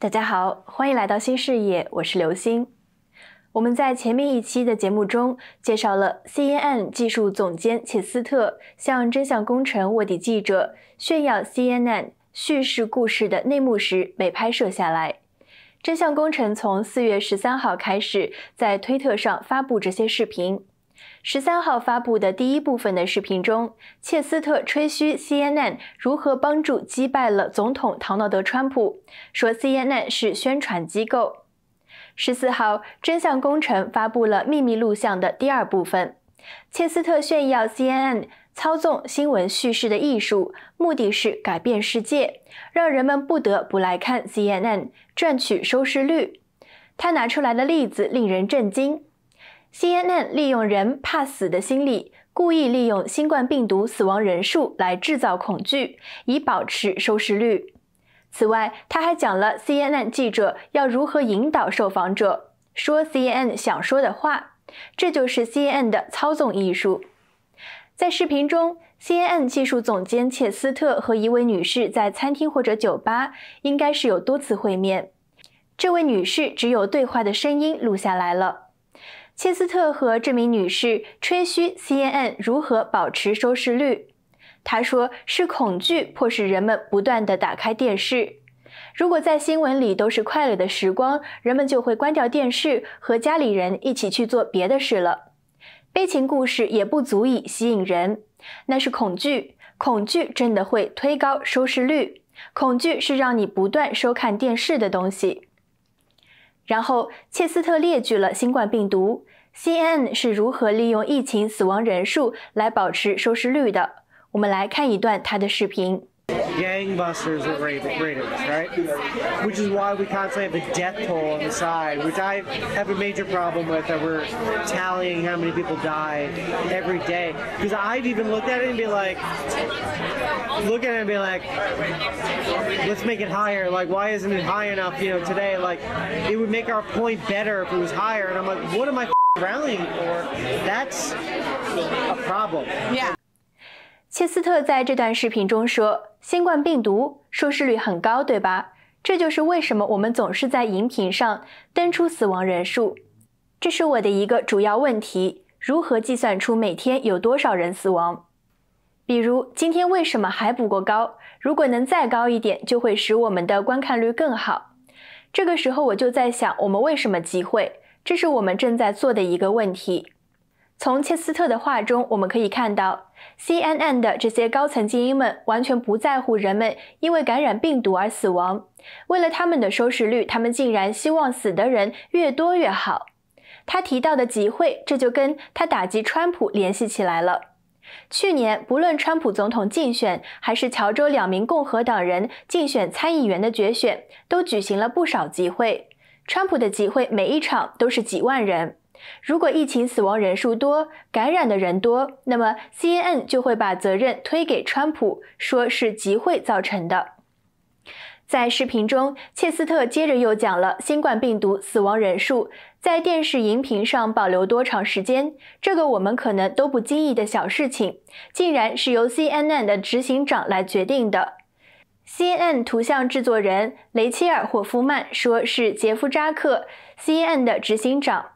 大家好，欢迎来到新视野，我是刘星。我们在前面一期的节目中介绍了 CNN 技术总监切斯特向真相工程卧底记者炫耀 CNN 叙事故事的内幕时被拍摄下来。真相工程从四月十三号开始在推特上发布这些视频。十三号发布的第一部分的视频中，切斯特吹嘘 CNN 如何帮助击败了总统唐纳德·川普，说 CNN 是宣传机构。十四号，真相工程发布了秘密录像的第二部分，切斯特炫耀 CNN 操纵新闻叙事的艺术，目的是改变世界，让人们不得不来看 CNN，赚取收视率。他拿出来的例子令人震惊。CNN 利用人怕死的心理，故意利用新冠病毒死亡人数来制造恐惧，以保持收视率。此外，他还讲了 CNN 记者要如何引导受访者说 CNN 想说的话，这就是 CNN 的操纵艺术。在视频中，CNN 技术总监切斯特和一位女士在餐厅或者酒吧，应该是有多次会面。这位女士只有对话的声音录下来了。切斯特和这名女士吹嘘 CNN 如何保持收视率。她说：“是恐惧迫使人们不断地打开电视。如果在新闻里都是快乐的时光，人们就会关掉电视，和家里人一起去做别的事了。悲情故事也不足以吸引人，那是恐惧。恐惧真的会推高收视率。恐惧是让你不断收看电视的东西。”然后，切斯特列举了新冠病毒，CNN 是如何利用疫情死亡人数来保持收视率的。我们来看一段他的视频。gangbusters with ratings, right? Which is why we constantly have a death toll on the side, which I have a major problem with that we're tallying how many people die every day. Because I've even looked at it and be like, Look at it and be like, let's make it higher. Like, why isn't it high enough? You know, today, like, it would make our point better if it was higher. And I'm like, what am I rallying for? That's a problem. Yeah. 切斯特在这段视频中说，新冠病毒收视率很高，对吧？这就是为什么我们总是在荧屏上登出死亡人数。这是我的一个主要问题：如何计算出每天有多少人死亡？比如今天为什么还不够高？如果能再高一点，就会使我们的观看率更好。这个时候我就在想，我们为什么集会？这是我们正在做的一个问题。从切斯特的话中，我们可以看到，CNN 的这些高层精英们完全不在乎人们因为感染病毒而死亡。为了他们的收视率，他们竟然希望死的人越多越好。他提到的集会，这就跟他打击川普联系起来了。去年，不论川普总统竞选，还是乔州两名共和党人竞选参议员的决选，都举行了不少集会。川普的集会每一场都是几万人。如果疫情死亡人数多，感染的人多，那么 CNN 就会把责任推给川普，说是集会造成的。在视频中，切斯特接着又讲了新冠病毒死亡人数。在电视荧屏上保留多长时间，这个我们可能都不经意的小事情，竟然是由 CNN 的执行长来决定的。CNN 图像制作人雷切尔·霍夫曼说：“是杰夫·扎克，CNN 的执行长。”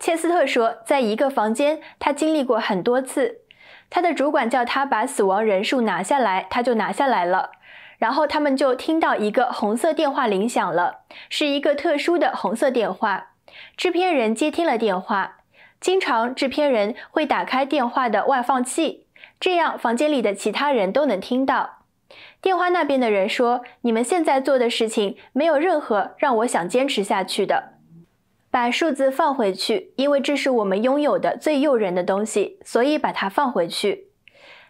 切斯特说：“在一个房间，他经历过很多次。他的主管叫他把死亡人数拿下来，他就拿下来了。”然后他们就听到一个红色电话铃响了，是一个特殊的红色电话。制片人接听了电话，经常制片人会打开电话的外放器，这样房间里的其他人都能听到。电话那边的人说：“你们现在做的事情没有任何让我想坚持下去的，把数字放回去，因为这是我们拥有的最诱人的东西，所以把它放回去。”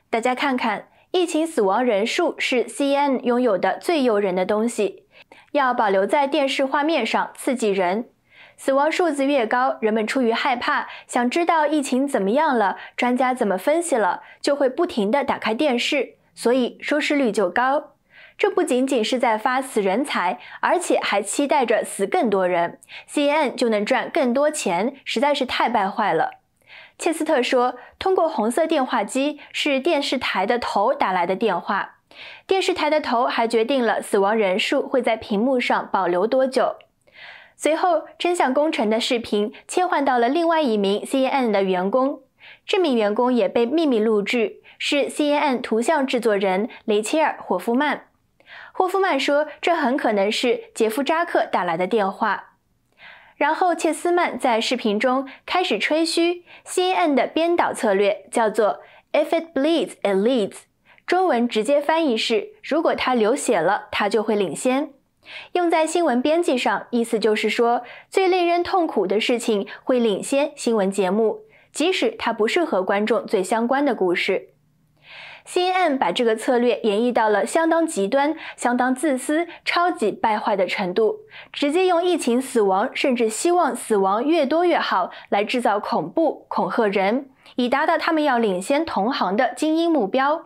大家看看。疫情死亡人数是 CNN 拥有的最诱人的东西，要保留在电视画面上刺激人。死亡数字越高，人们出于害怕，想知道疫情怎么样了，专家怎么分析了，就会不停地打开电视，所以收视率就高。这不仅仅是在发死人财，而且还期待着死更多人，CNN 就能赚更多钱，实在是太败坏了。切斯特说：“通过红色电话机是电视台的头打来的电话，电视台的头还决定了死亡人数会在屏幕上保留多久。”随后，真相工程的视频切换到了另外一名 C N N 的员工，这名员工也被秘密录制，是 C N N 图像制作人雷切尔·霍夫曼。霍夫曼说：“这很可能是杰夫·扎克打来的电话。”然后切斯曼在视频中开始吹嘘 CNN 的编导策略，叫做 "If it bleeds, it leads"，中文直接翻译是如果它流血了，它就会领先"。用在新闻编辑上，意思就是说，最令人痛苦的事情会领先新闻节目，即使它不是和观众最相关的故事。，CNN 把这个策略演绎到了相当极端、相当自私、超级败坏的程度，直接用疫情死亡，甚至希望死亡越多越好来制造恐怖、恐吓人，以达到他们要领先同行的精英目标。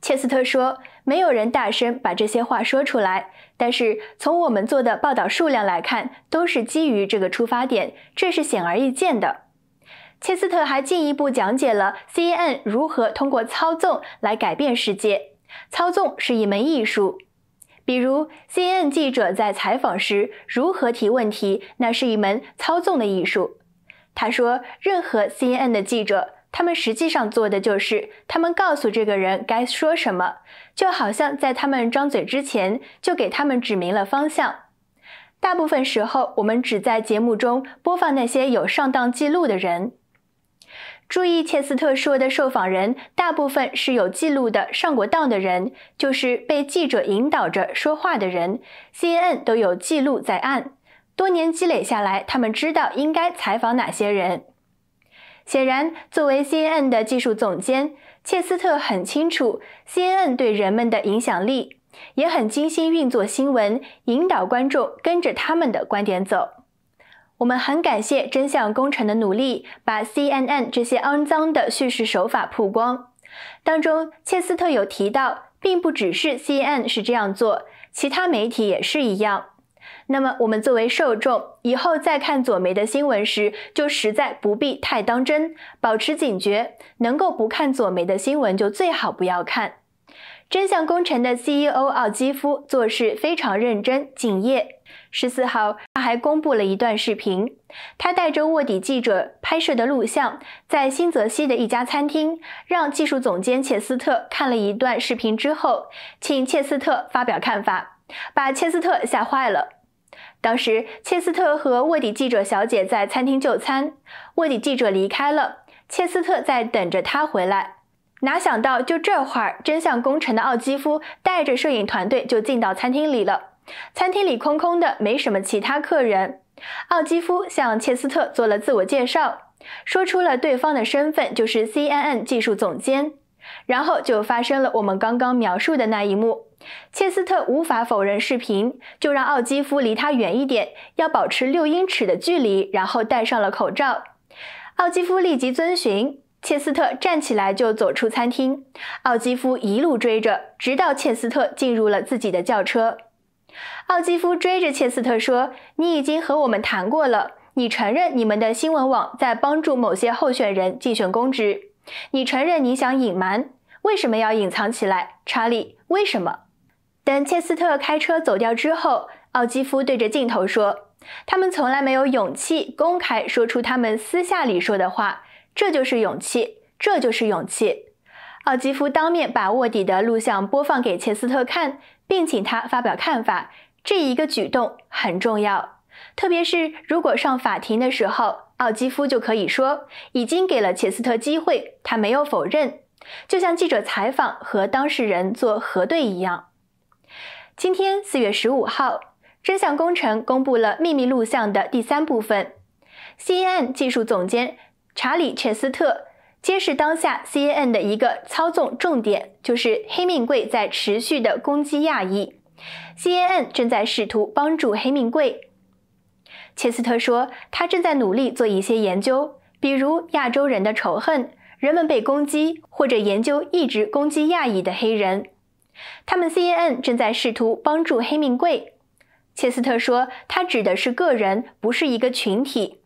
切斯特说：“没有人大声把这些话说出来，但是从我们做的报道数量来看，都是基于这个出发点，这是显而易见的。”切斯特还进一步讲解了 CNN 如何通过操纵来改变世界。操纵是一门艺术，比如 CNN 记者在采访时如何提问题，那是一门操纵的艺术。他说，任何 CNN 的记者，他们实际上做的就是，他们告诉这个人该说什么，就好像在他们张嘴之前就给他们指明了方向。大部分时候，我们只在节目中播放那些有上当记录的人。注意，切斯特说的受访人大部分是有记录的上过当的人，就是被记者引导着说话的人。CNN 都有记录在案，多年积累下来，他们知道应该采访哪些人。显然，作为 CNN 的技术总监，切斯特很清楚 CNN 对人们的影响力，也很精心运作新闻，引导观众跟着他们的观点走。我们很感谢真相工程的努力，把 CNN 这些肮脏的叙事手法曝光。当中切斯特有提到，并不只是 CNN 是这样做，其他媒体也是一样。那么我们作为受众，以后再看左媒的新闻时，就实在不必太当真，保持警觉，能够不看左媒的新闻就最好不要看。真相工程的 CEO 奥基夫做事非常认真敬业。十四号，他还公布了一段视频，他带着卧底记者拍摄的录像，在新泽西的一家餐厅，让技术总监切斯特看了一段视频之后，请切斯特发表看法，把切斯特吓坏了。当时，切斯特和卧底记者小姐在餐厅就餐，卧底记者离开了，切斯特在等着他回来，哪想到就这会儿，真相工程的奥基夫带着摄影团队就进到餐厅里了。餐厅里空空的，没什么其他客人。奥基夫向切斯特做了自我介绍，说出了对方的身份，就是 CNN 技术总监。然后就发生了我们刚刚描述的那一幕。切斯特无法否认视频，就让奥基夫离他远一点，要保持六英尺的距离，然后戴上了口罩。奥基夫立即遵循。切斯特站起来就走出餐厅，奥基夫一路追着，直到切斯特进入了自己的轿车。奥基夫追着切斯特说：“你已经和我们谈过了，你承认你们的新闻网在帮助某些候选人竞选公职，你承认你想隐瞒，为什么要隐藏起来，查理？为什么？”等切斯特开车走掉之后，奥基夫对着镜头说：“他们从来没有勇气公开说出他们私下里说的话，这就是勇气，这就是勇气。”奥基夫当面把卧底的录像播放给切斯特看。并请他发表看法，这一个举动很重要，特别是如果上法庭的时候，奥基夫就可以说已经给了切斯特机会，他没有否认，就像记者采访和当事人做核对一样。今天四月十五号，真相工程公布了秘密录像的第三部分。CNN 技术总监查理切斯特。揭示当下 C N n 的一个操纵重点，就是黑命贵在持续的攻击亚裔，C N n 正在试图帮助黑命贵。切斯特说，他正在努力做一些研究，比如亚洲人的仇恨，人们被攻击，或者研究一直攻击亚裔的黑人。他们 C n N 正在试图帮助黑命贵。切斯特说，他指的是个人，不是一个群体。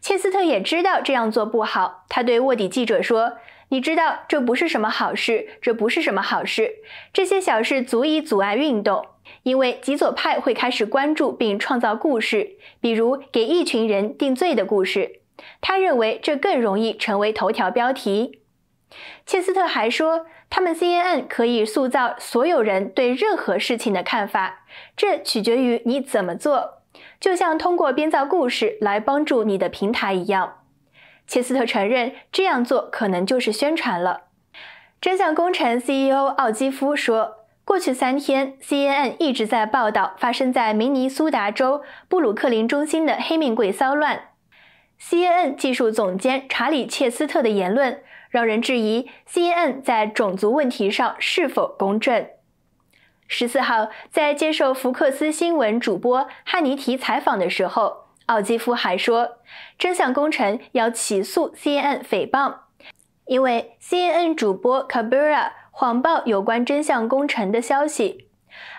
切斯特也知道这样做不好，他对卧底记者说：“你知道这不是什么好事，这不是什么好事。这些小事足以阻碍运动，因为极左派会开始关注并创造故事，比如给一群人定罪的故事。他认为这更容易成为头条标题。”切斯特还说：“他们 CNN 可以塑造所有人对任何事情的看法，这取决于你怎么做。”就像通过编造故事来帮助你的平台一样，切斯特承认这样做可能就是宣传了。真相工程 CEO 奥基夫说：“过去三天，CNN 一直在报道发生在明尼苏达州布鲁克林中心的黑命贵骚乱。”CNN 技术总监查理·切斯特的言论让人质疑 CNN 在种族问题上是否公正。十四号在接受福克斯新闻主播汉尼提采访的时候，奥基夫还说，真相工程要起诉 CNN 诽谤，因为 CNN 主播卡 r a 谎报有关真相工程的消息。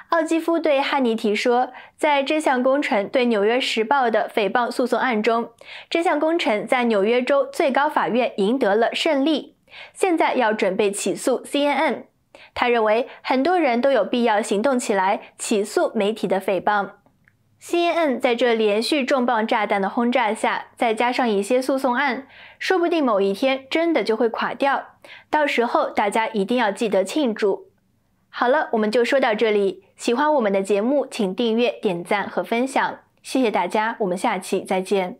奥基夫对汉尼提说，在真相工程对纽约时报的诽谤诉讼案中，真相工程在纽约州最高法院赢得了胜利，现在要准备起诉 CNN。他认为很多人都有必要行动起来起诉媒体的诽谤。CNN 在这连续重磅炸弹的轰炸下，再加上一些诉讼案，说不定某一天真的就会垮掉。到时候大家一定要记得庆祝。好了，我们就说到这里。喜欢我们的节目，请订阅、点赞和分享。谢谢大家，我们下期再见。